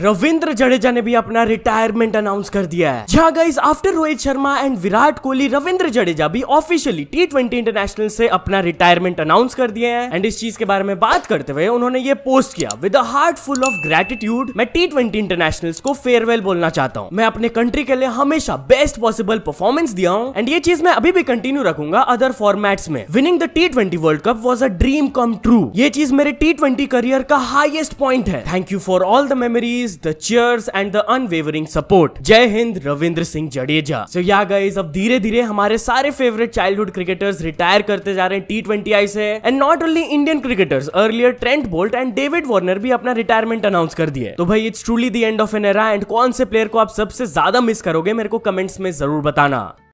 रविंद्र जडेजा ने भी अपना रिटायरमेंट अनाउंस कर दिया है जहां guys after Rohit Sharma and Virat Kohli Ravindra Jadeja भी ऑफिशियली टी ट्वेंटी इंटरनेशनल से अपना रिटायरमेंट अनाउंस कर दिए हैं एंड इस चीज के बारे में बात करते हुए उन्होंने ये पोस्ट किया with a heart full of gratitude मैं टी ट्वेंटी इंटरनेशनल को फेयरवेल बोलना चाहता हूँ मैं अपने कंट्री के लिए हमेशा बेस्ट पॉसिबल परफॉर्मेंस दिया हूँ एंड ये चीज मैं अभी भी कंटिन्यू रखूंगा अदर फॉर्मेट्स में winning the T twenty world cup was a dream come true ये चीज मेरे टी ट्वेंटी करियर का हाइएस्ट पॉइंट है thank you for all the memories praise, the cheers and the unwavering support. Jai Hind, Ravindra Singh Jadeja. So yeah guys, अब धीरे धीरे हमारे सारे favourite childhood cricketers retire करते जा रहे हैं टी ट्वेंटी आई से and not only Indian cricketers earlier Trent Boult and David Warner भी अपना रिटायरमेंट अनाउंस कर दिया तो भाई it's truly the end of an era and कौन से प्लेयर को आप सबसे ज्यादा मिस करोगे मेरे को कमेंट्स में जरूर बताना